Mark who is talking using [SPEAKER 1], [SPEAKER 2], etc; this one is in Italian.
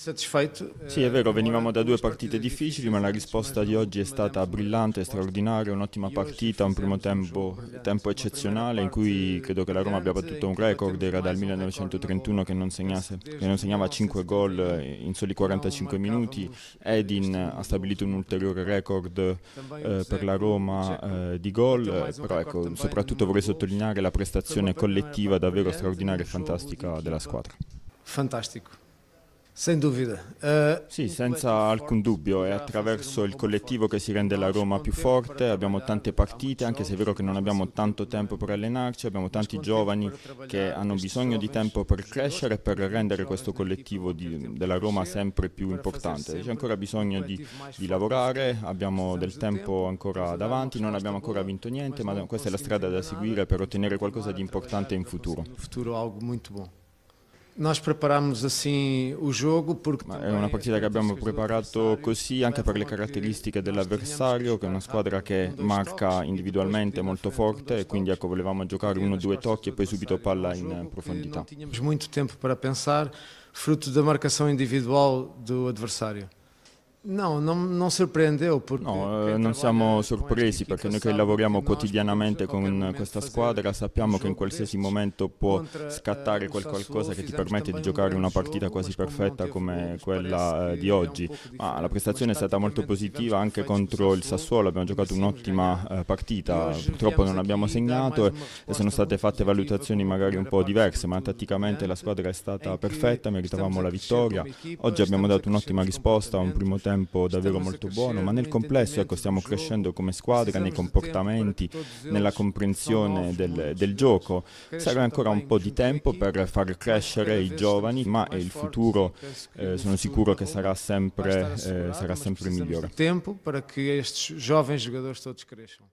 [SPEAKER 1] Satisfeito? Sì, è vero, eh, venivamo da due partite difficili, ma la risposta di oggi è stata brillante, straordinaria, un'ottima partita, un primo tempo, tempo eccezionale in cui credo che la Roma abbia battuto un record, era dal 1931 che non, segnasse, che non segnava 5 gol in soli 45 minuti, Edin ha stabilito un ulteriore record eh, per la Roma eh, di gol, eh, però ecco, soprattutto vorrei sottolineare la prestazione collettiva davvero straordinaria e fantastica della squadra. Fantastico. Sen uh, eh, sì, senza alcun dubbio, è attraverso il collettivo che si rende la Roma più forte, abbiamo tante partite, anche se è vero che non abbiamo tanto tempo per allenarci, abbiamo tanti giovani che hanno bisogno di tempo per crescere e per rendere questo collettivo di, della Roma sempre più importante. C'è ancora bisogno di, di, lavorare, abbiamo del tempo ancora davanti, non abbiamo ancora vinto niente, ma questa è la strada da seguire per ottenere qualcosa di importante in futuro. Futuro algo molto buono. Nós preparammo assim il gioco perché... È una partita che abbiamo preparato così anche per le caratteristiche dell'avversario, che è una squadra che marca individualmente molto forte e quindi ecco, volevamo giocare uno o due tocchi e poi subito palla in profondità. Non abbiamo molto tempo per pensare, frutto della
[SPEAKER 2] individual individuale dell'avversario.
[SPEAKER 1] No, non, non
[SPEAKER 2] sorprendevo.
[SPEAKER 1] No, eh, eh, non siamo eh, sorpresi perché noi che lavoriamo quotidianamente con questa squadra sappiamo che in qualsiasi momento può scattare qualcosa che ti permette di giocare una partita quasi perfetta come quella di oggi. Ma la prestazione è stata molto positiva anche contro il Sassuolo, abbiamo giocato un'ottima partita, purtroppo non abbiamo segnato e sono state fatte valutazioni magari un po' diverse, ma tatticamente la squadra è stata perfetta, meritavamo la vittoria. Oggi abbiamo dato un'ottima risposta a un primo tempo tempo davvero molto buono, ma nel complesso ecco, stiamo crescendo come squadra, nei comportamenti, nella comprensione del, del gioco. Serve ancora un po' di tempo per far crescere i giovani, ma il futuro eh, sono sicuro che sarà sempre, eh, sarà sempre migliore. Tempo per che questi
[SPEAKER 2] giovani giocatori tutti crescano.